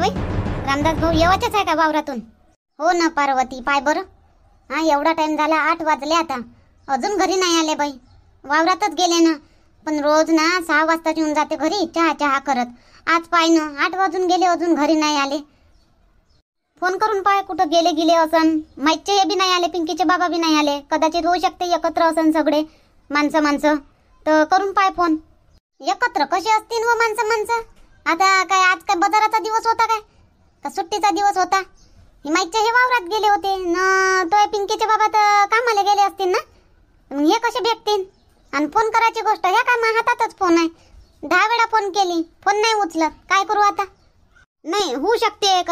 बाई रामदास भाऊ येवायचेच आहे का वावरातून हो ना पार्वती पाय बरं हा एवढा टाईम झाला आठ वाजले आता अजून घरी नाही आले बाई वावरातच गेले ना पण रोज ना सहा वाजता येऊन जाते घरी चहा चहा करत आज पाय ना आठ वाजून गेले अजून घरी नाही आले फोन करून पाय कुठं गेले गेले असन माईकचे हे बी नाही आले पिंकीचे बाबा बी नाही आले कदाचित होऊ शकते एकत्र असन सगळे माणसं माणसं तर करून पाय फोन एकत्र कसे असतील व माणसं माणसं आता काय आज काय बाजाराचा दिवस होता काय का सुट्टीचा दिवस होता माईच्या हे वावरात गेले होते न तो पिंकीच्या बाबा कामाला गेले असतील ना मग हे कसे भेटतील आणि फोन करायची गोष्ट ह्या कामा हातातच फोन आहे दहा वेळा फोन केली फोन नाही उचलत काय करू आता नाही होऊ शकते एक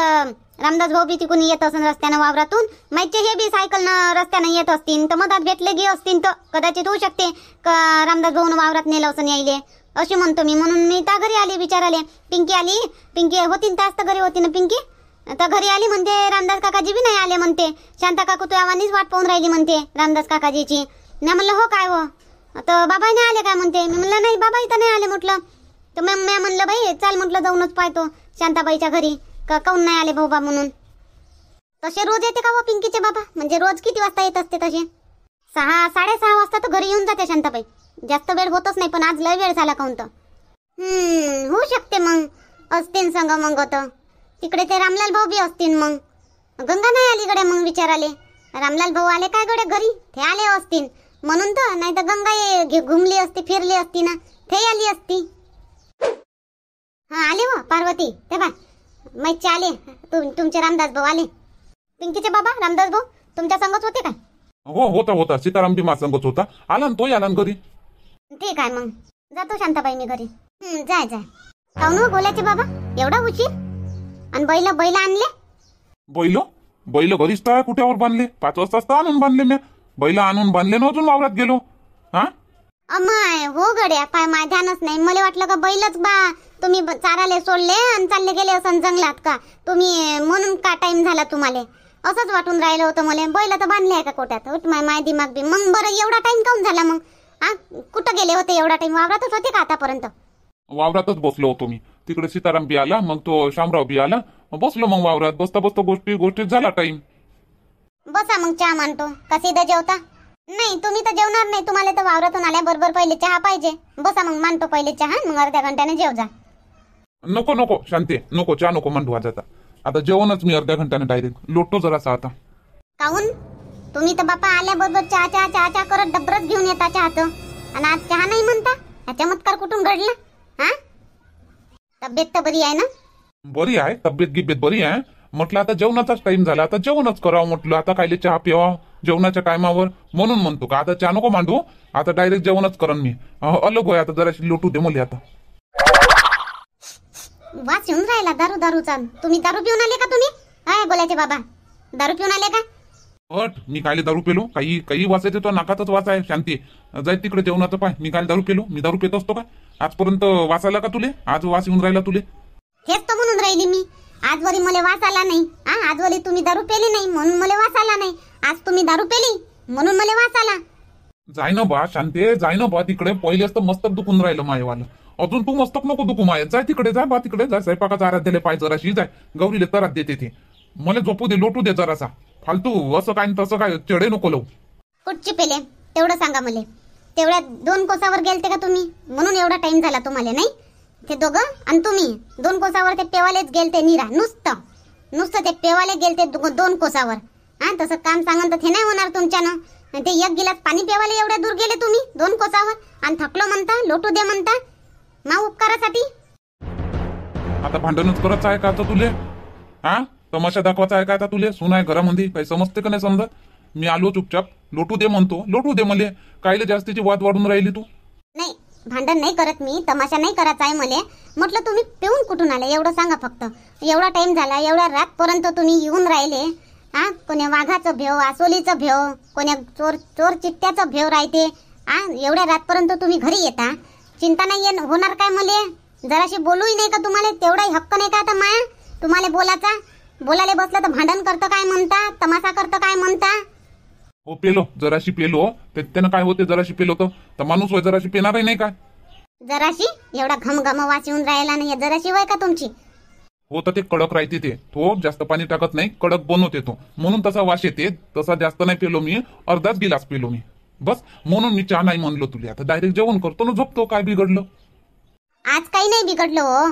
रामदास भाऊ बी तिकून येत असेल रस्त्यानं वावरातून माईचे हे बी सायकलनं रस्त्यानं येत असतील तर मधात भेटले गे असतील तर कदाचित होऊ शकते का रामदास भाऊन वावरात नेलं असं यायले अशी म्हणतो मी म्हणून मी त्या घरी आली विचारले पिंकी आली पिंकी होती तास तर घरी होती ना पिंकी तर घरी आली म्हणते रामदास काकाजी बी नाही आले म्हणते शांता काकू तू वाट पाहून राहिली म्हणते रामदास काकाजीची नाही म्हणलं हो काय हो तर बाबा नाही आले काय म्हणते मी म्हणलं नाही बाबा इथं नाही आले म्हटलं तर मॅम मॅम म्हणलं बाई चाल म्हटलं जाऊनच पाहतो शांताबाईच्या घरी का काऊन नाही आले भाऊ म्हणून तसे रोज येते का हो पिंकीचे बाबा म्हणजे रोज किती वाजता येत असते तसे सहा साडेसहा वाजता तर घरी येऊन जाते शांताबाई जास्त वेळ होतच नाही पण आज लय वेळ झाला काउन तर होऊ शकते मग असतील संग मग तर तिकडे ते रामलाल भाऊ बी असतील मग गंगा नाही अलीकडे मग विचार आले रामलाल भाऊ आले काय गडे घरी ते आले असतील म्हणून तर नाही तर गंगा घुमली असती फिरली असती ना ते आली असती हा आले हो पार्वती ते बा मैचे आले तुमचे रामदास भाऊ आले पिंकीचे बाबा रामदास भाऊ तुमच्या संगत होते काय हो होता होता सीताराम बी मा संगत होता आला ना तोही आला कधी ठीक आहे मग जातो शांताबाई मी घरी जाय जाय जाय काऊन बोलायचे हो बाबा एवढा उशीर आणि बैल बैल आणले बैल बैल घरीच तर कुठेवर कुठ्यावर बांधले पाच वाजताच तर आणून बांधले मी बैल आणून बांधले ना अजून वावरात गेलो हा अमाय हो गड्या पाय माय ध्यानच नाही मला वाटलं का बैलच बा तुम्ही चाराले सोडले आणि चालले गेले असं जंगलात का तुम्ही म्हणून का टाइम झाला तुम्हाला असंच वाटून राहिलं होतं मला बैल तर बांधले का कोट्यात उठ माय माय दिमाग बी मग बरं एवढा टाइम काऊन झाला मग हा कुठं गेले होते एवढा टाइम वावरातच होते का आतापर्यंत वावरातच बसलो होतो मी तिकडे सीताराम बी आला मग तो शामराव बी आला बसलो मग वावरात बसता बसता गोष्टी गोष्टीत झाला टाइम बसा मग चहा मानतो कसे द जेवता नाही तुम्ही तर जेवणार नाही तुम्हाला तर वावरातून आल्याबरोबर पहिले चहा पाहिजे बसा मग मानतो पहिले चहा मग अर्ध्या घंट्याने जेव जा नको नको शांती नको चहा नको मांडू आज आता आता जेवणच मी अर्ध्या घंट्याने डायरेक्ट लोटतो जरासा आता काहून तुम्ही तर बापा आल्याबरोबर चहा चहा चहा चहा करत डबरच घेऊन येता चहाचं आणि आज चहा नाही म्हणता हा चमत्कार कुठून घडला हा तब्येत तर बरी आहे ना बरी आहे तब्येत गिब्येत बरी आहे म्हटलं आता जेवणाचाच टाइम झाला आता जेवणच करावं म्हटलं आता कायले चहा प्यावा जेवणाच्या टायमावर म्हणून म्हणतो का आता चहा नको मांडू आता डायरेक्ट जेवणच करन मी अलग होय आता जराशी लोटू दे मुली आता वास येऊन राहिला दारू दारू चाल तुम्ही दारू पिऊन आले का तुम्ही बोलायचे बाबा दारू पिऊन आले का हट मी काही दारू पेलो काही काही वाचायचे तो नाकातच वास आहे शांती जाय तिकडे जेवणाचं पाय मी काल दारू पेलो मी दारू पेत असतो का आजपर्यंत वाचायला का तुले आज वास येऊन राहिला तुले हेच तर म्हणून राहिले मी आजवरी मला वास आला नाही आजवरी तुम्ही दारू पेली नाही म्हणून मला वास आला नाही आज तुम्ही दारू पेली म्हणून मला वास आला जाय ना बा शांती जाय ना बा तिकडे पहिले असतं मस्तक दुखून राहिलं मायवाला अजून तू मस्तक नको दुखू माय जाय तिकडे जाय बा तिकडे जाय स्वयंपाकाचा आराध्याला पाय जराशी जाय गौरीले तर देते ते मला झोपू दे लोटू दे जरासा फालतू असं काय तसं काय चढे नको लो कुठची पेले तेवढं सांगा मला तेवढ्या दोन कोसावर गेलते का तुम्ही म्हणून एवढा टाइम झाला तुम्हाला नाही ते दोघ आणि तुम्ही दोन कोसावर ते पेवालेच गेलते निरा नुसतं नुसतं ते पेवाले गेलते दोन कोसावर हा तसं काम सांगन तर ते नाही होणार तुमच्यानं आणि ते एक गिलास पाणी पेवाले एवढ्या दूर गेले तुम्ही दोन कोसावर आणि थकलो म्हणता लोटू दे म्हणता मा उपकारासाठी आता भांडणच करत आहे का तुले हा तमाशा दाखवायचा आहे काय आता तुले सुन आहे घरामध्ये काही समजते का नाही समजत मी आलो चुपचाप लोटू दे म्हणतो लोटू दे मले कायले जास्तीची वाद वाढून राहिली तू नाही भांडण नाही करत मी तमाशा नाही करायचा आहे मला म्हटलं तुम्ही पिऊन कुठून आले एवढं सांगा फक्त एवढा टाइम झाला एवढ्या पर्यंत तुम्ही येऊन राहिले हा कोण्या वाघाचं भेव आसोलीचं भेव कोण्या चोर चोर चित्त्याचं भेव राहते हा एवढ्या रातपर्यंत तुम्ही घरी येता चिंता नाही ये होणार काय मले जराशी बोलूही नाही का तुम्हाला तेवढाही हक्क नाही का आता माया तुम्हाला बोलायचा बोलायला बसलं तर भांडण करतो काय म्हणता तमाशा करतो काय म्हणता हो पेलो जराशी पेलो हो. ते- त्यानं काय होते जराशी पेलो तो तर माणूस होय जराशी आहे नाही का जराशी एवढा घमघम वास येऊन राहिला नाही जराशी वय का तुमची हो तर ते कडक राहते ते तो जास्त पाणी टाकत नाही कडक बनवते तो म्हणून तसा वास येते तसा जास्त नाही पेलो मी अर्धाच गिलास पेलो मी बस म्हणून मी चहा नाही म्हणलो तुला आता डायरेक्ट जेवण करतो ना झोपतो काय बिघडलं आज काही नाही बिघडलं हो.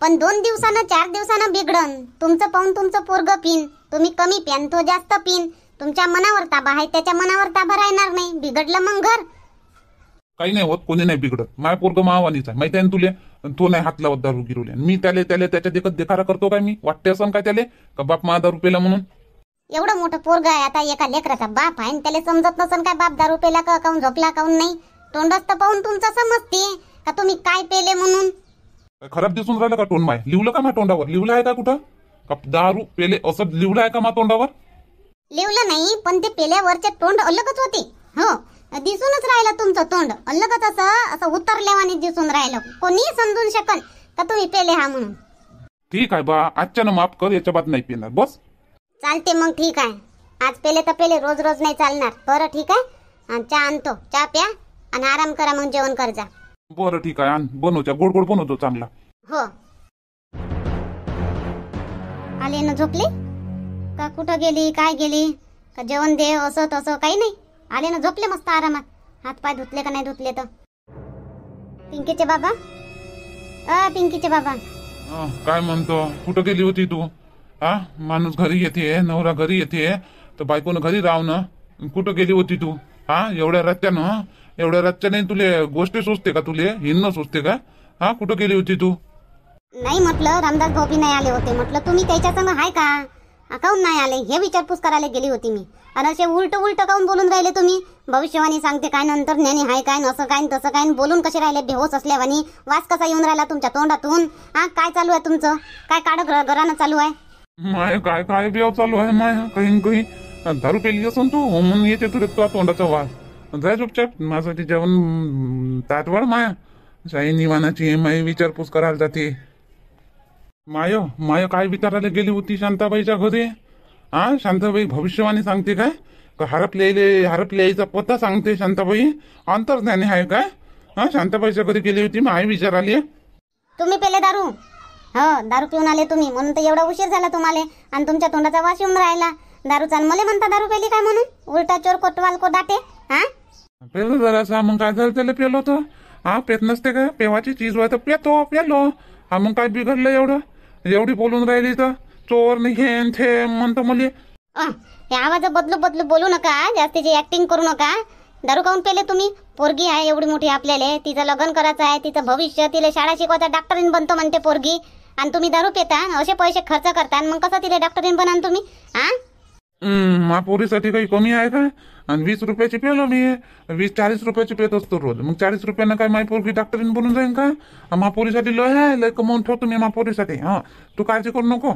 पण दोन दिवसानं चार दिवसानं बिघडन तुमचं पाहून तुमचं पोरग पिन तुम्ही कमी प्यान तो जास्त पिन तुमच्या मनावर ताबा आहे त्याच्या मनावर ताबा राहणार नाही बिघडलं मग घर काही नाही होत कोणी नाही बिघडत माय पोरग मावानीच आहे माहिती तुले अन तो नाही हात लावत दारू गिरवले मी त्याले त्याला त्याच्या देखत देखारा करतो काय मी वाटते असं काय त्याले का बाप मा दारू पेला म्हणून एवढं मोठं पोरग आहे आता एका लेकराचा बाप आहे त्याला समजत नसन काय बाप दारू पेला का काऊन झोपला काऊन नाही तोंडच तर पाहून तुमचं समजते का तुम्ही काय पेले म्हणून खराब दिसून राहिलं का तोंड माय लिवलं का मा तोंडावर लिवलं आहे का कुठं दारू पेले असं लिवलं आहे का मा तोंडावर लिवलं नाही पण ते पेल्यावरचे तोंड अलगच होते हो दिसूनच राहिलं तुमचं तोंड अलगच असं असं उतरल्यावाने दिसून राहिलं कोणी समजून शकल का तुम्ही पेले हा म्हणून ठीक आहे बा आजच्या माफ कर याच्या बाद नाही पिणार बस चालते मग ठीक आहे आज पेले तर पेले रोज रोज नाही चालणार बरं ठीक आहे आणि चहा आणतो चहा प्या आणि आराम करा मग जेवण कर जा बर ठीक आहे आण गोड गोड बनवतो चांगला हो आले ना झोपले का कुठं गेली काय गेली का जेवण दे असं तसं काही नाही आले ना झोपले मस्त आरामात हात पाय धुतले का नाही धुतले तर पिंकीचे बाबा अ पिंकीचे बाबा काय म्हणतो कुठं गेली होती तू हा माणूस घरी येते नवरा घरी येते तर बायकोनं घरी राहू ना कुठं गेली होती तू हा एवढ्या रस्त्यानं एवढ्या रातच्या नाही तुले गोष्टी सोचते का तुले हिंडणं सोचते का हा कुठं गेली होती तू नाही म्हटलं रामदास भाऊ नाही आले होते म्हटलं तुम्ही त्याच्या संग हाय का काऊन नाही आले हे विचारपूस करायला गेली होती मी आणि असे उलट उलट काऊन बोलून राहिले तुम्ही भविष्यवाणी सांगते काय नंतर ज्ञानी हाय काय असं काय तसं काय बोलून कसे राहिले बेहोस असल्यावानी वास कसा येऊन राहिला तुमच्या तोंडातून हा काय चालू आहे तुमचं काय काढ घरानं चालू आहे माय काय काय बेव चालू आहे माय काही कहीं धरू दारू पेली असून तू हो, म्हणून येते तुला तोंडाचा वास जाय चुपचाप माझं ते जेवण ताटवळ माया शाही निवानाची माई विचारपूस करायला जाते माय माय काय विचारायला गेली होती शांताबाईच्या घरी हा शांताबाई भविष्यवाणी सांगते काय का हरपलेले हरपल्याचा पत्ता सांगते शांताबाई अंतर्ज्ञानी आहे काय हा शांताबाईच्या घरी गेली होती माय विचाराली तुम्ही पेले दारू हो दारू पिऊन आले तुम्ही म्हणून तर एवढा उशीर झाला तुम्हाला आणि तुमच्या तोंडाचा वास येऊन राहिला दारू चाल मला म्हणता दारू पेली काय म्हणून उलटा चोर कोटवाल को हा पेलो जरासा मग काय झालं त्याला पेलो तो हा पेत नसते का पेवाची चीज व्हाय पेतो पेलो हा मग काय बिघडलं एवढं एवढी बोलून राहिली तर चोर नाही थे म्हणतो मुली हे आवाज बदलू बदलू बोलू नका जास्तीची ऍक्टिंग करू नका दारू काऊन पेले तुम्ही पोरगी आहे एवढी मोठी आपल्याला तिचं लग्न करायचं आहे तिचं भविष्य तिला शाळा शिकवता डॉक्टरीन बनतो म्हणते पोरगी आणि तुम्ही दारू पेता असे पैसे खर्च करता मग कसं तिला डॉक्टरीन बनान तुम्ही हा मा पोरीसाठी काही कमी आहे का आणि वीस रुपयाची पेलो मी वीस चाळीस रुपयाची पेत असतो रोज मग चाळीस रुपयानं काय माहिती पोरगी डॉक्टरीन बनून जाईन का महापोरीसाठी लय आहे लय कमावून ठेवतो मी महापोरीसाठी हा तू काळजी करू नको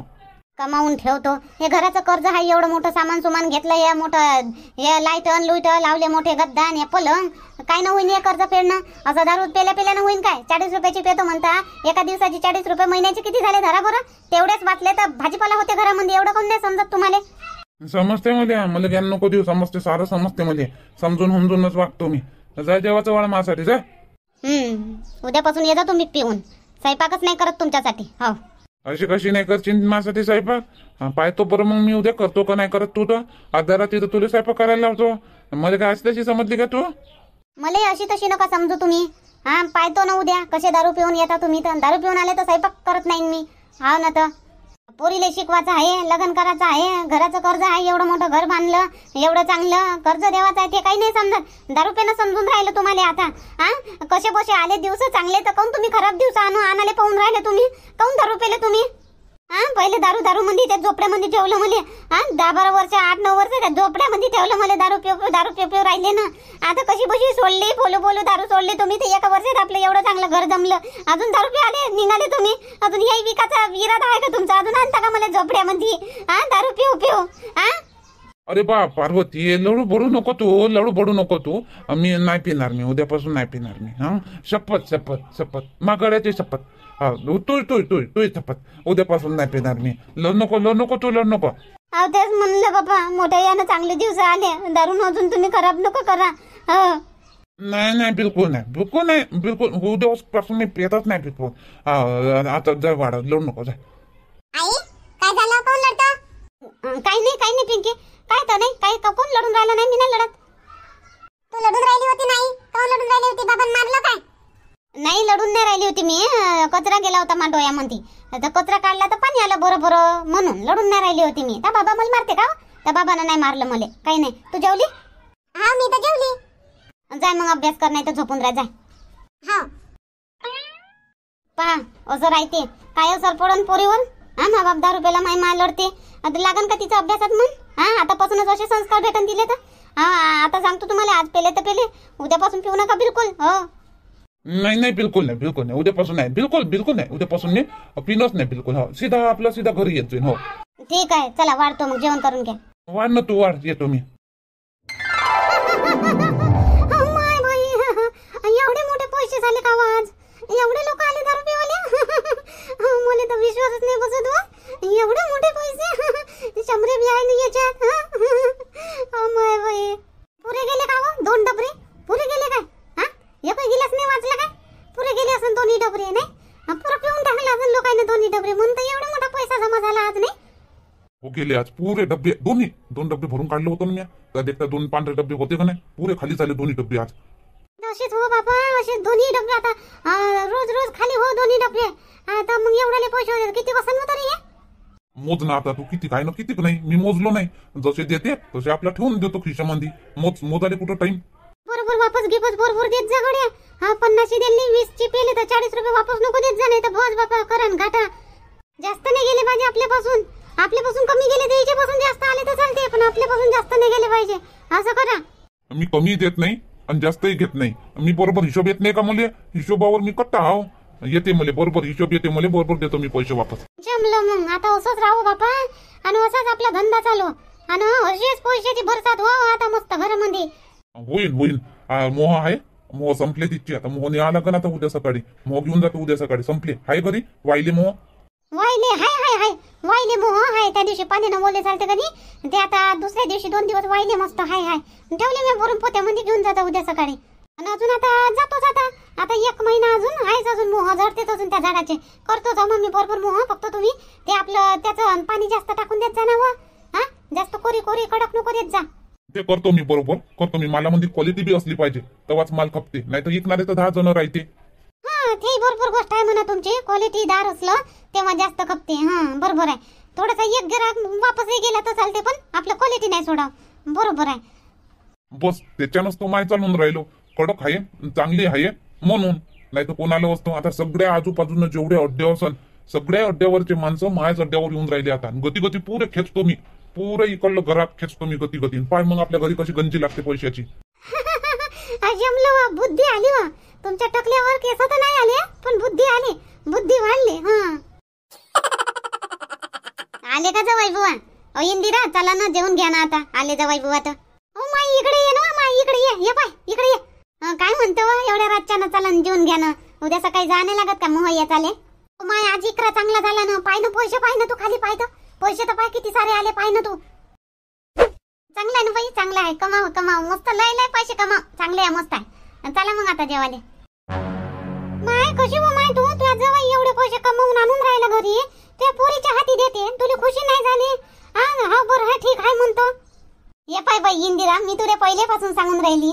कमावून ठेवतो हे घराचं कर्ज आहे एवढं मोठं सामान सुमान घेतलं हे मोठं हे लाईट अन लुईट लावले मोठे गद्दा आणि पलंग काय ना होईन हे कर्ज फेडणं असं दारू पेल्या पेल्यानं होईन काय चाळीस रुपयाची पेतो म्हणता एका दिवसाची चाळीस रुपये महिन्याचे किती झाले धरा बरं तेवढेच वाटले तर भाजीपाला होते घरामध्ये एवढं कोण नाही समजत तुम्हाला समजते मध्ये मला नको देऊ समजते सारं समजते मध्ये समजून समजूनच वागतो मी जाय जेवाचं वाळ माझ्यासाठी जा हम्म उद्यापासून येजा तुम्ही पिऊन स्वयंपाकच नाही करत तुमच्यासाठी हो अशी कशी नाही करची माझ्यासाठी स्वयंपाक पाहतो बरं मग मी उद्या करतो का नाही करत तू तर आधारा रात्री तुला स्वयंपाक करायला लावतो मला काय अशी तशी समजली का तू मला अशी तशी नका समजू तुम्ही हा पाहतो ना उद्या कसे दारू पिऊन येता तुम्ही तर दारू पिऊन आले तर स्वयंपाक करत नाही मी हा ना तर पोरीले शिकवायचं आहे लग्न करायचं आहे घराचं कर्ज आहे एवढं मोठं घर बांधलं एवढं चांगलं कर्ज द्यावाचं आहे ते काही नाही समजत दारुपेनं समजून राहिलं तुम्हाला आता हा कसे बसे आले दिवस चांगले तर काऊन तुम्ही खराब दिवस आणू आणाले पाहून राहिले तुम्ही काऊन दारू तुम्ही हा पहिले दारू दारू मध्ये त्या झोपड्यामध्ये ठेवलं मले हा दहा बारा वर्ष आठ नऊ वर्ष त्या झोपड्यामध्ये ठेवलं मला दारू पिऊ दारू पिऊ राहिले ना आता कशी बशी सोडली बोलू बोलू दारू सोडले तुम्ही ते एका वर्षात आपलं एवढं चांगलं घर जमलं अजून दारू आले निघाले तुम्ही अजून हे विकाचा इरादा आहे का तुमचा अजून आणता का मला झोपड्यामध्ये हा दारू पिऊ पिऊ हा अरे बा पार्वती लडू बडू नको तू लडू बडू नको तू मी नाही पिणार मी उद्यापासून नाही पिणार मी हा शपथ शपथ शपथ मागड्याची शपथ हा तू तू तू तू शपथ उद्यापासून नाही पिणार मी लढ नको लढ नको तू नको अहो तेच म्हणलं बाबा मोठ्या यानं चांगले दिवस आले दारून अजून तुम्ही खराब नको करा ह हो. नाही नाही बिलकुल नाही बिलकुल नाही बिलकुल उद्यापासून मी पितच नाही बिलकुल आता जर वाढत लढू नको जा आई काय झालं कोण लढतं काही नाही काही नाही पिंकी काय तर नाही काय कोण लढून राहिलं नाही मी नाही लढत तू लढून राहिली होती नाही कोण लढून राहिली होती बाबा मारलं काय नाही लढून नाही राहिली होती मी कचरा गेला होता मा डोळ्यामध्ये तर कचरा काढला तर पाणी आलं बरं बरं म्हणून लढून नाही राहिली होती मी त्या बाबा मला मारते का त्या बाबानं नाही मारलं मला काही नाही तू जेवली हा मी तर जेवली जाय मग अभ्यास कर नाही तर झोपून राह जाय पहा असं राहते काय सर पडून पोरीवर हा मा बाप दारू पेला माय मा लढते आता लागन का तिचा अभ्यासात मग हा आतापासूनच असे संस्कार भेटून दिले तर हा आता सांगतो तुम्हाला आज पेले तर पेले उद्यापासून पिऊ नका बिलकुल हो नाही नाही बिलकुल नाही बिलकुल नाही उद्यापासून नाही बिलकुल बिलकुल नाही उद्यापासून मी पिनच नाही बिलकुल हो सीधा आपला सीधा घरी येतोय हो ठीक आहे चला वाढतो मग जेवण करून घ्या वाढ ना तू वाढ येतो मी बाई एवढे मोठे पैसे झाले का हो आज एवढे लोक आले दारू पिवाले मला तर विश्वासच नाही बसत हो एवढे मोठे पैसे शंभरे बी आहे ना अ माय बाई पुरे गेले का हो दोन डबरे पुरे गेले काय एक गिलास नाही वाचला काय पुरे गेले असं दोन्ही डबरे नाही पुरं पिऊन टाकले असून लोकांनी दोन्ही डबरे म्हणून तर एवढा मोठा पैसा जमा झाला आज नाही हो गेले आज पुरे डबे दोन्ही दोन डबे भरून काढले होतो मी त्या तर दोन पांढरे डबे होते का नाही पुरे खाली झाले दोन्ही डबे आज असेच हो बाबा असे दोन्ही डबे आता रोज रोज खाली हो दोन्ही डबे आता मग एवढ्याले पैसे होते किती वसन तरी रे मोज ना आता तू किती काय ना किती नाही मी मोजलो नाही जसे देते तसे आपल्या ठेवून देतो खिशामध्ये मोज मोजाले कुठं टाइम वापस बस भरपूर देत जा गड्या हा पन्नाशी दिली ची पेली तर चाळीस रुपये वापस नको देत जा नाही तर बस बापा करण घाटा जास्त नाही गेले पाहिजे आपल्यापासून आपल्यापासून कमी गेले तर पासून जास्त आले तर चालते पण आपल्यापासून जास्त नाही गेले पाहिजे असं करा मी कमी देत नाही आणि जास्तही घेत नाही मी बरोबर हिशोब येत नाही का मुले हिशोबावर मी कट्टा हाव येते मला बरोबर हिशोब येते मला बरोबर देतो मी पैसे वापस जमलं मग आता असंच राहू बापा आणि असाच आपला धंदा चालू आणि पैशाची भरसात हो आता मस्त घरामध्ये होईल होईल मोह आहे मोह संपले तिची आता मोह न्यावा का आता उद्या सकाळी मोह घेऊन जातो उद्या सकाळी संपले हाय घरी वाईले मोह वाईले हाय हाय हाय वाईले मोह हाय त्या दिवशी पाणी न बोलले चालते कधी ते आता दुसऱ्या दिवशी दोन दिवस वाईले मस्त हाय हाय ठेवले मी भरून पोत्यामध्ये घेऊन जातो उद्या सकाळी आणि अजून आता जातोच आता आता एक महिना अजून आहेच अजून मोह झडतेच अजून त्या झाडाचे करतो करतोच मम्मी भरपूर मोह फक्त तुम्ही ते आपलं त्याचं पाणी जास्त टाकून देत जा ना हा जास्त कोरी कोरी कडक नको देत जा ते करतो मी बरोबर करतो मी मालामध्ये क्वालिटी बी असली पाहिजे तेव्हाच माल खपते नाही तर विकणारे तर दहा जण राहते हा ते बरोबर गोष्ट आहे म्हणा तुमची क्वालिटी दार असलं तेव्हा जास्त खपते हा बरोबर आहे थोडासा एक ग्राहक वापस गेला तर चालते पण आपलं क्वालिटी नाही सोडा बरोबर आहे बस त्याच्यानंच तो माय चालून राहिलो कडक आहे चांगली आहे म्हणून नाही तर कोणाला असतो आता सगळ्या आजूबाजून जेवढे अड्डे असन सगळ्या अड्ड्यावरचे माणसं मायाच अड्ड्यावर येऊन राहिले आता गती गती पुरे खेचतो मी पुरं इकडलं घरात खेचतो कमी गती गती पाय मग आपल्या घरी कशी गंजी लागते पैशाची जमलं वा बुद्धी आली वा तुमच्या टकल्यावर केस तर नाही आले पण बुद्धी आली बुद्धी वाढली हा आले का जवाई बुवा ओ इंदिरा चला ना जेवून घ्या ना आता आले जवाई बुवा तर ओ माई इकडे ये ना माई इकडे ये ये पाय इकडे ये काय म्हणतो एवढ्या रातच्या ना चला जेवून घ्या ना उद्या सकाळी जाणे लागत का मोह येत चाले माय आज इकरा चांगला झाला ना पाय ना पैसे पाय ना तू खाली पाय तर पैसे तर पाय किती सारे आले पाय ना तू चांगला आहे ना बाई चांगला आहे कमाव कमाव मस्त लय लय पैसे कमाव चांगले आहे मस्त आहे चला मग आता जेवाले नाही कशी हो माय तू तुझ्या जवळ एवढे पैसे कमावून आणून राहिला घरी ते पोरीच्या हाती देते तुला खुशी नाही झाली हा हा बरं हा ठीक आहे म्हणतो ये पाय बाई इंदिरा मी तुला पहिल्यापासून सांगून राहिली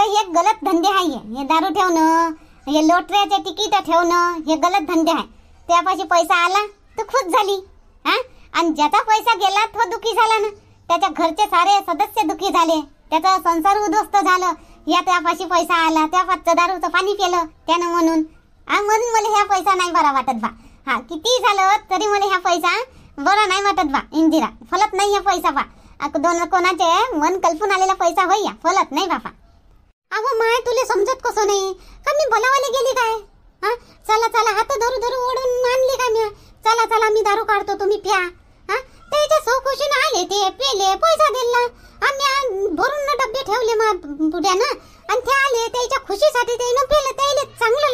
काही एक गलत धंदे आहे हे दारू ठेवणं हे लोटऱ्याचे तिकीट ठेवणं हे गलत धंदे आहे त्यापाशी पैसा आला तू खुश झाली हा आणि ज्याचा पैसा गेला तो दुखी झाला ना त्याच्या घरचे सारे सदस्य दुखी झाले त्याचा संसार उद्ध्वस्त झालं या त्यापाशी पैसा आला त्या पाचचं दारूचं पाणी केलं त्यानं म्हणून आ म्हणून मला ह्या पैसा नाही बरा वाटत बा हा किती झालं तरी मला ह्या पैसा बरा नाही वाटत बा इंदिरा फलत नाही हा पैसा बा दोन कोणाचे मन कल्पून आलेला पैसा या फलत नाही बापा अगं माय तुले समजत कसं नाही का मी बोलावली गेली काय हा चला चला हात धरू धरू ओढून आणली का मी चला चला मी दारू काढतो तुम्ही प्या त्याच्या चौकशीने आले ते पेले पैसा दिला आम्ही भरून डब्बे ठेवले मग पुढ्या ना आणि ते आले त्याच्या खुशीसाठी त्यानं पेलं त्याला चांगलं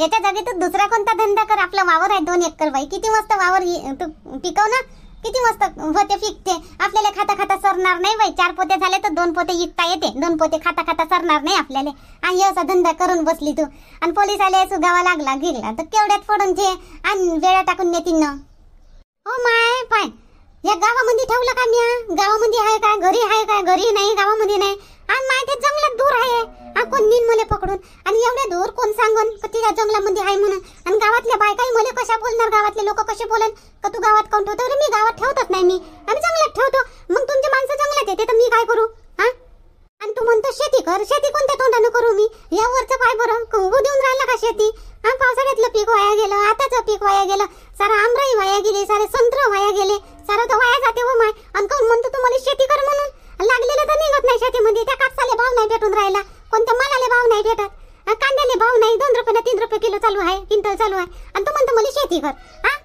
याच्या जागी तू दुसरा कोणता धंदा कर आपला वावर आहे दोन एकर बाई किती मस्त वावर तू पिकव ना किती मस्त होते फिकते आपल्याला खाता खाता सरणार नाही बाई चार पोते झाले तर दोन पोते विकता येते दोन पोते खाता खाता सरणार नाही आपल्याला आणि असा धंदा करून बसली तू आणि पोलीस आले सुगावा लागला गिरला तर केवढ्यात फोडून घे आणि वेळा टाकून नेतील ना हो माय पाय या गावामध्ये ठेवलं का मी गावामध्ये आहे काय घरी आहे काय घरी नाही गावामध्ये नाही आणि माहिती जंगलात दूर आहे कोण नीन मले पकडून आणि एवढे दूर कोण सांगून तिच्या जंगलामध्ये आहे म्हणून आणि गावातल्या बायकाही मले कशा बोलणार गावातले लोक कसे बोलन का तू गावात काउन ठेवतो मी गावात ठेवतच नाही मी आम्ही जंगलात ठेवतो मग तुमचे माणसं जंगलात येते तर मी काय करू हा आणि तू म्हणतो शेती कर शेती कोणत्या तोंडानं करू मी यावरचं पाय बरं उभं देऊन राहिला का शेती पावसाळ्यातलं पीक वाया गेलं आताच पीक वाया गेलं सारा आमराई वाया गेली सारे संत्र वाया गेले सारं तो वाया जाते हो माय आणि कोण म्हणतो तू शेती कर म्हणून लागलेलं तर निघत नाही शेतीमध्ये त्या कापसाले भाव नाही भेटून राहिला कोणत्या मालाले भाव नाही भेटत कांद्याले भाव नाही दोन रुपये ना तीन रुपये किलो चालू आहे किंतल चालू आहे आणि तू म्हणतो मला शेती कर हा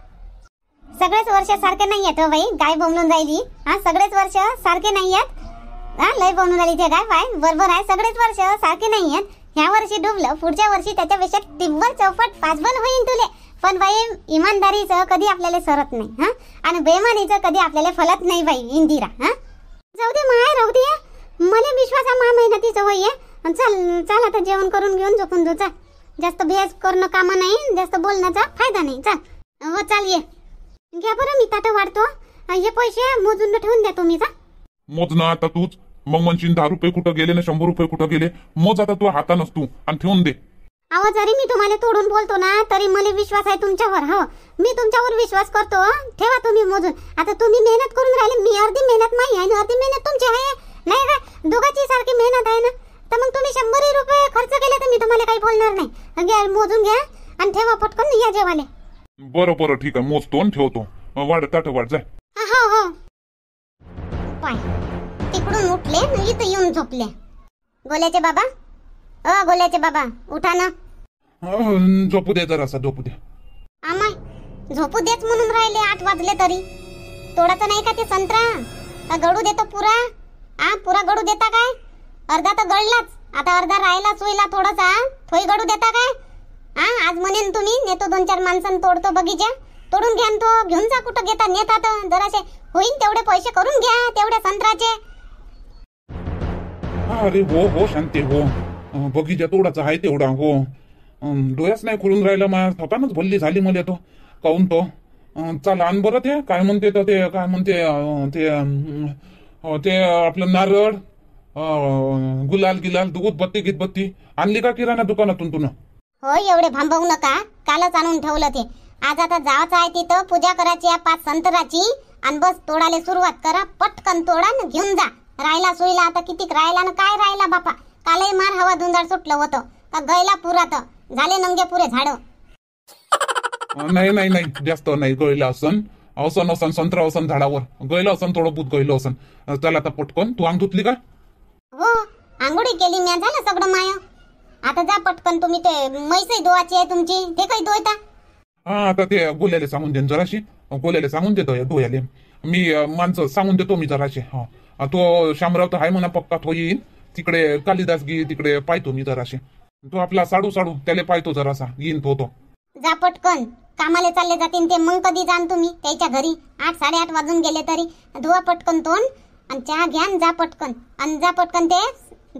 सगळेच वर्ष सारखे नाही येत हो बाई गाय बोमलून राहिली हा सगळेच वर्ष सारखे नाही येत हा लय बोमलून राहिली ते गाय बाय बरोबर आहे सगळेच वर्ष सारखे नाही येत ह्या वर्षी डुबलं पुढच्या वर्षी त्याच्यापेक्षा टिब्बल चौपट पाचबल होईल तुले पण बाई इमानदारीचं कधी आपल्याला सरत नाही हा आणि बेमानीचं कधी आपल्याला फलत नाही बाई इंदिरा हा जाऊ दे माय राहू दे मला विश्वास मा मेहनतीचं वय आहे चल चल आता जेवण करून घेऊन झोपून जाऊ जास्त भेस करणं कामं नाही जास्त बोलण्याचा फायदा नाही चल हो चाल ये घ्या बरं मी ताटं वाढतो हे पैसे मोजून ठेवून द्या तुम्ही चा मोज आता तूच मग म्हणशील दहा रुपये कुठं गेले ना शंभर रुपये कुठं गेले मग आता तू हाता नसतो आणि ठेवून दे अहो जरी मी तुम्हाला तोडून बोलतो ना तरी मला विश्वास आहे तुमच्यावर हो मी तुमच्यावर विश्वास करतो हो. ठेवा तुम्ही मोजून आता तुम्ही मेहनत करून राहिले मी अर्धी मेहनत नाही आहे अर्धी मेहनत तुमची आहे नाही का दोघाची सारखी मेहनत आहे ना तर मग तुम्ही शंभर रुपये खर्च केले तर मी तुम्हाला काही बोलणार नाही घ्या मोजून घ्या आणि ठेवा पटकन या जेवाले बरोबर ठीक आहे मोजतो ठेवतो वाढ ताट वाढ जाय झोपले न इथं येऊन झोपले गोल्याचे बाबा अ गोल्याचे बाबा उठा ना झोपू दे जरासा झोपू दे आमा झोपू देच म्हणून राहिले आठ वाजले तरी तोडाचं नाही का ते संत्रा गडू देतो पुरा आ पुरा गडू देता काय अर्धा तर गळलाच आता अर्धा राहिला सोयला थोडासा थोई गडू देता काय आ आज म्हणेन तुम्ही नेतो दोन चार माणसं तोडतो बगीचा तोडून घ्या तो घेऊन जा कुठं घेता नेता तर जरासे होईन तेवढे पैसे करून घ्या तेवढ्या संत्राचे अरे हो हो शांती हो बगीचा तेवढाच आहे तेवढा हो डोळ्याच नाही खुलून राहिला माझ्या थपानच भल्ली झाली मला तो काऊन तो चला चाल आण बरं ते काय म्हणते तर ते काय म्हणते ते ते आपलं नारळ गुलाल गिलाल दुगुत बत्ती गीत बत्ती आणली का किराणा दुकानातून तुन हो एवढे भांबवू नका कालच आणून ठेवलं ते आज आता जायचं आहे तिथं पूजा करायची आहे पाच संतराची आणि बस तोडाले सुरुवात करा पटकन तोडा आणि घेऊन जा राहिला सुईला आता कितीक राहिला ना काय राहिला बापा कालही मार हवा धुंदाळ सुटलं होतं का गयला पुरात झाले नंगे पुरे झाड नाही नाही नाही जास्त नाही गळला असन असन असन संत्र असन झाडावर गयलं असन थोडं भूत गयलं असन चला आता पटकन तू अंग धुतली का हो आंघोळी केली मी झालं सगळं माय आता जा पटकन तुम्ही ते मैसई धुवाची आहे तुमची ते काही धुवता हा आता ते गुलेले सांगून देईन जराशी कोल्याला सांगून देतो या याले मी माणसं सांगून देतो मी जराशे हा तो शामराव तर हाय म्हणा पक्का तो येईन तिकडे कालिदास घे तिकडे पाहतो मी जराशे तो आपला साडू साडू त्याला पाहतो जरासा येईन तो तो जा पटकन कामाला चालले जातील ते मग कधी जाण तुम्ही त्याच्या घरी आठ साडेआठ वाजून गेले तरी धुवा पटकन तोंड आणि चहा घ्या जा पटकन आणि जा पटकन ते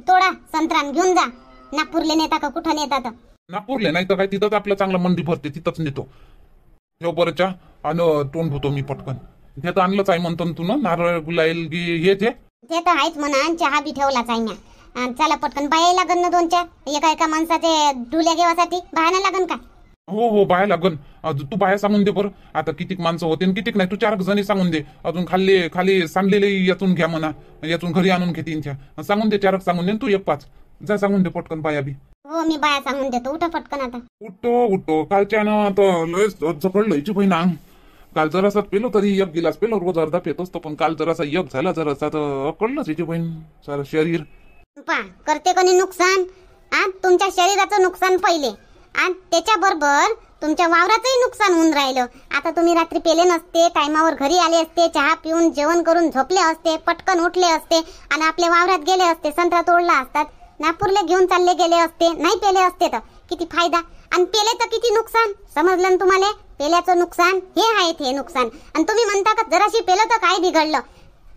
तोडा संत्रान घेऊन जा नागपूरले नेता का कुठं नेता तर नागपूरले नाही तर काय तिथंच आपलं चांगलं मंदिर भरते तिथंच नेतो बरं आणि तोंड होतो मी पटकन ते तर आणलंच आहे म्हणतो तू ना नारळ गुलाईल गी- हे ते ते तर आहेच म्हणा आणि चहा बी ठेवलाच आहे ना चला पटकन बाया लागन ना दोन चार एका एका माणसाचे डुल्या घेवासाठी बाहेर लागन का हो हो बाया लागन तू बाया सांगून दे बर आता कितीक माणसं होते कितीक नाही तू चार जणी सांगून दे अजून खाल्ले खाली सांगलेले यातून घ्या म्हणा यातून घरी आणून घेते त्या सांगून दे चारक सांगून दे तू एक पाच जा सांगून दे पटकन बाया बी हो मी बाया सांगून देतो उठ पटकन आता उठो उठतो कालच्या ना आता लयच झकडलं हिची बहीण काल जरासा पेलो तरी एक गिलास पेलो रोज अर्धा पेत तो पण काल जरासा एक झाला जरासा तर अकडलं तिची बहीण सारं शरीर करते कोणी नुकसान आज तुमच्या शरीराचं नुकसान पहिले आणि त्याच्याबरोबर तुमच्या वावराचंही नुकसान होऊन राहिलं आता तुम्ही रात्री पेले नसते टायमावर घरी आले असते चहा पिऊन जेवण करून झोपले असते पटकन उठले असते आणि आपल्या वावरात गेले असते संत्रा तोडला असतात नागपूरला घेऊन चालले गेले असते नाही पेले असते तर किती फायदा आणि पेले तर किती नुकसान समजलं ना तुम्हाला पेल्याचं नुकसान हे आहे ते नुकसान आणि तुम्ही म्हणता का जराशी पेलं तर काय बिघडलं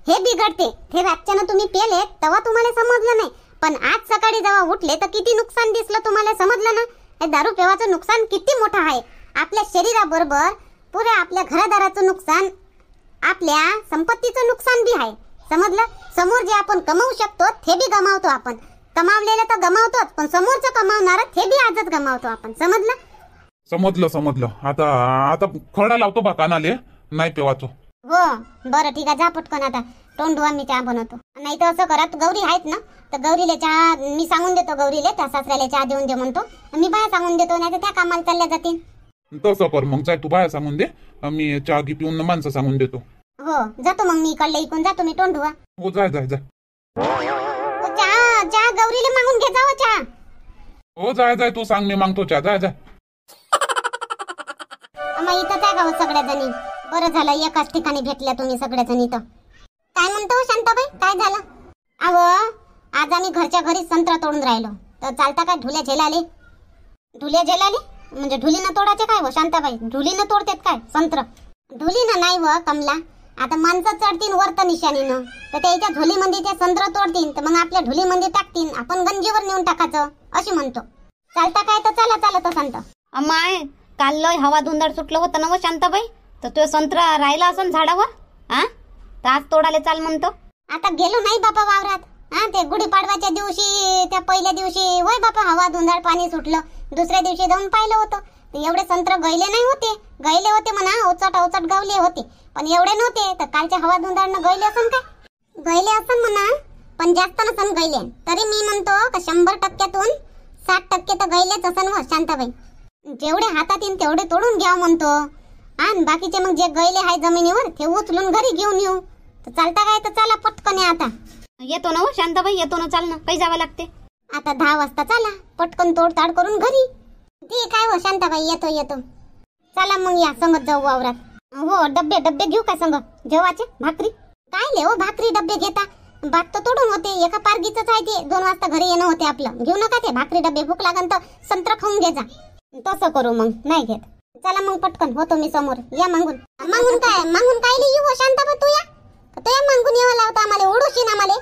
हे बिघडते हे व्याख्यानं तुम्ही पेले तेव्हा तुम्हाला समजलं नाही पण आज सकाळी जेव्हा उठले तर किती नुकसान दिसलं तुम्हाला समजलं ना हे दारू पेवाचं नुकसान किती मोठं आहे आपल्या शरीराबरोबर पुरे आपल्या घरादाराचं नुकसान आपल्या संपत्तीचं नुकसान बी आहे समजलं समोर जे आपण कमावू शकतो ते बी गमावतो आपण कमावलेलं तर गमावतोच पण समोरचं कमावणार ते बी आजच गमावतो आपण समजलं समजलं समजलं आता आता खडा लावतो बा कानाले नाही पेवाचो हो बरं ठीक आहे जा पटकन आता तोंड मी चहा बनवतो नाही तर असं करा तू गौरी आहेत ना तर गौरीले चहा मी सांगून देतो गौरीले त्या सासऱ्याला चहा देऊन दे म्हणतो मी बाहेर सांगून देतो नाही तर त्या कामाला चालल्या जातील तसं कर मग जाय तू बाहेर सांगून दे मी चहा घे पिऊन माणसं सांगून देतो हो जातो मग मी इकडले इकडून जातो मी तोंड हो जाय जाय जाय चहा गौरीले मागून घे जाऊ चहा हो जाय जाय तू सांग मी मागतो चहा जाय जाय मामा इथंच आहे गाव सगळ्या जणी बर झालं एकाच ठिकाणी भेटल्या तुम्ही सगळ्या जणी इथं काय म्हणतो शांताबाई काय झालं अव आज आम्ही घरच्या घरी संत्रा तोडून राहिलो तर चालता काय ढुल्या झेलाले ढुल्या झेलाले म्हणजे ढुलीनं तोडाचे काय व शांताबाई ढुलीनं तोडतात काय संत्र ना नाही व कमला आता माणसं चढतीन वरत निशाणीनं तर त्याच्या झोलीमध्ये ते संत्र तोडतीन तर मग आपल्या ढुलीमध्ये टाकतीन आपण गंजीवर नेऊन टाकायचं अशी म्हणतो चालता काय तर चला चालत संत माय काल लय हवा धुंदाळ सुटलं होतं ना व शांताबाई तर तो संत्रा राहिला असं झाडावर हा तर आज तोडाले चाल म्हणतो आता गेलो नाही बापा वावरात हा ते गुढीपाडव्याच्या दिवशी त्या पहिल्या दिवशी वय बापा हवा धुंदाळ पाणी सुटलं दुसऱ्या दिवशी जाऊन पाहिलं होतं एवढे संत्र गैले नाही होते गैले होते म्हणा ओचट ओचट गावले होते पण एवढे नव्हते तर कालच्या हवा धुंदाळनं गैले असन काय गैले असन म्हणा पण जास्त नसन गैले तरी मी म्हणतो का शंभर टक्क्यातून साठ टक्के तर गैलेच असन व शांताबाई जेवढे हातात येईन तेवढे तोडून घ्या म्हणतो आणि बाकीचे मग जे गैले आहे जमिनीवर ते उचलून घरी घेऊन येऊ तर चालता काय तर चला पटकन आता येतो ना हो, शांताबाई येतो ना चाल ना काही जावं लागते आता दहा वाजता चला पटकन तोडताड करून घरी ती काय हो शांताबाई येतो येतो चला मग या संगत जाऊ वावरात हो डब्बे डब्बे घेऊ का संग जेवाचे भाकरी काय ले हो भाकरी डब्बे घेता बाट तर तोडून होते एका पारगीच आहे ते दोन वाजता घरी येणं होते आपलं घेऊ नका ते भाकरी डब्बे भूक लागन तर संत्र खाऊन घ्यायचा तसं करू मग नाही घेत चला मग पटकन होतो मी समोर या मागून मागून काय मागून काय नाही हो, येऊ तू या तू या मागून येऊ लावता आम्हाला ओढूशी ना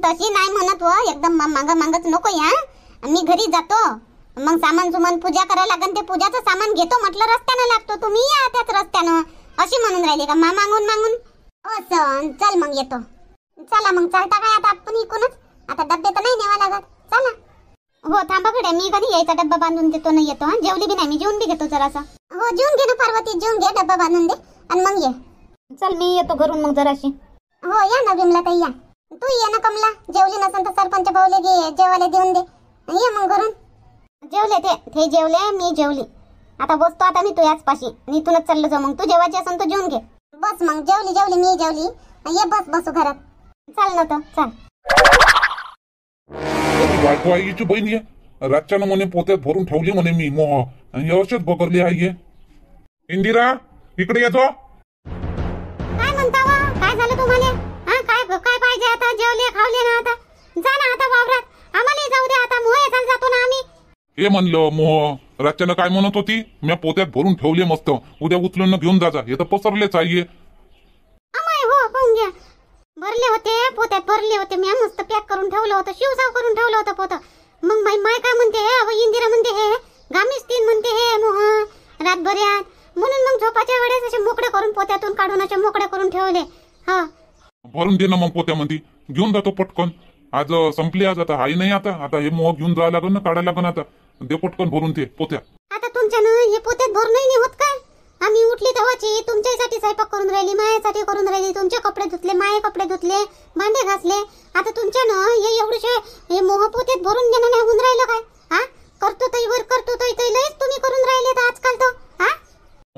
तशी नाही म्हणत व हो. एकदम माग मागच नको या मी घरी जातो मग सामान सुमान पूजा करायला लागन ते पूजाचं सामान घेतो म्हटलं रस्त्यानं लागतो तुम्ही या त्याच रस्त्यानं अशी म्हणून राहिली का मा मागून मागून हो चल मग येतो चला मग चालता काय आता आपण इकूनच आता डब्बे तर नाही नेवा लागत चला हो थांबा कडे मी कधी यायचा डब्बा बांधून देतो नाही येतो हा जेवली बी नाही मी जेवून बी घेतो जरासा हो जेवून घे ना पार्वती जेवून घे डब्बा बांधून दे आणि मग ये चल मी येतो घरून मग जराशी हो या ना विमला ताई या तू ये ना कमला जेवली नसेल तर सरपंच बावले घे जेवायला देऊन दे ये मग घरून जेवले ते ते जेवले मी जेवली आता बसतो आता मी तू याच पाशी मी तुलाच चाललो जाऊ मग तू जेवायची असेल तर जेवून घे बस मग जेवली जेवली मी जेवली ये बस बसू घरात चाल ना तो चल वाटू याची बहीण आहे रातच्यानं म्हणे पोत्यात भरून ठेवली म्हणे मी मोह व्यवस्थित बगरली आई इंदिरा इकडे येतो हो? आता खावले आता आता हे म्हणलं मोह रातच्यानं काय म्हणत होती मी पोत्यात भरून ठेवले मस्त उद्या उचलून घेऊन जाजा हे तर पसरलेच आहे भरले होते पोते भरले होते मी मस्त पॅक करून ठेवलं होतं शिवसाव करून ठेवलं होतं पोत मग माय माय काय म्हणते हे इंदिरा म्हणते हे गामीच तीन म्हणते हे मोहन रातभर यात म्हणून मग झोपाच्या वेळेस असे मोकडे करून पोत्यातून काढून असे मोकडे करून ठेवले हा भरून दे ना मग पोत्यामध्ये घेऊन जातो पटकन आज संपली आज आता आई नाही आता आता हे मोह घेऊन जावं लागेल ना काढायला लागेल आता दे पटकन भरून ते पोत्या आता तुमच्या ना हे पोत्यात भरून नाही होत काय आम्ही उठली तेव्हाची तुमच्यासाठी स्वयंपाक करून राहिली मायासाठी करून राहिली तुमचे कपडे धुतले माये कपडे धुतले भांडे घासले आता तुमच्यानं हे एवढेशे हे मोहपोतेत भरून घेणं नाही होऊन राहिलं काय हा करतो तईवर करतो तई तई लयच तुम्ही करून राहिले तर आजकाल तर हा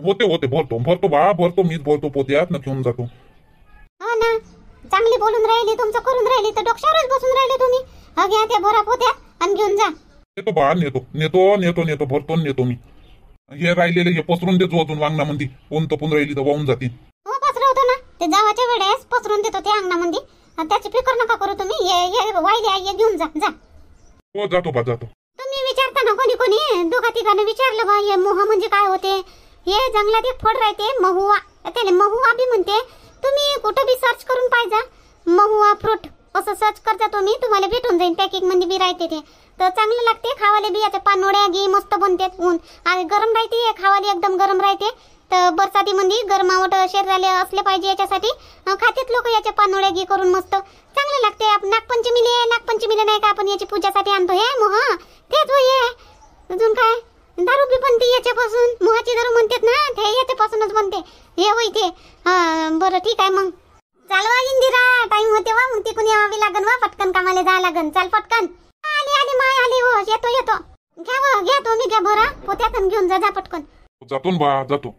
होते होते भरतो भरतो बा भरतो मीच भरतो पोत्यात ना घेऊन जातो हा हो ना चांगली बोलून राहिली तुमचं करून राहिली तर डोक्यावरच बसून राहिले तुम्ही हा घ्या त्या भरा पोत्या आणि घेऊन जा नेतो बा नेतो नेतो नेतो नेतो भरतो नेतो मी हे राहिलेले हे पसरून देतो अजून वांगणामध्ये ऊन तपून राहिली तर वाहून जाते हो पसरवतो ना ते जावाच्या वेळेस पसरून देतो ते अंगणामध्ये त्याची फिकर नका करू तुम्ही ये ये वाहिले आई ये घेऊन जा जा हो जातो बा जातो तुम्ही विचारता ना कोणी कोणी दोघा तिघांनी विचारलं बा हे मोह म्हणजे काय होते हे जंगलात एक फळ राहते महुवा त्याला महुआ बी म्हणते तुम्ही कुठं बी सर्च करून पाहिजा महुआ फ्रूट असं सर्च करता तुम्ही तुम्हाला भेटून जाईल पॅकिंग मध्ये बी राहते ते तर चांगले लागते खावाले याच्या पानोड्या घे मस्त बनते ऊन आणि गरम राहते खावाले एकदम गरम राहते तर बरसाती मध्ये गरमावट शरीराले असले पाहिजे याच्यासाठी खातेत लोक याच्या पानोड्या घे करून मस्त चांगले लागते आपण नागपंचमी नाही का आपण याची पूजासाठी आणतो हे मोह तेच होय अजून काय दारू बी बनते याच्यापासून मोहाची दारू म्हणतात ना ते याच्यापासूनच बनते हे होय ते बरं ठीक आहे मग चालवा इंदिरा टाइम होते वा मग तिकून यावावी लागन वा पटकन कामाला जा लागन चल पटकन आली आली माय आली हो येतो येतो घ्या व, घ्या तुम्ही घ्या बोरा पोत्यातून घेऊन जा जा पटकन जातो बा जातो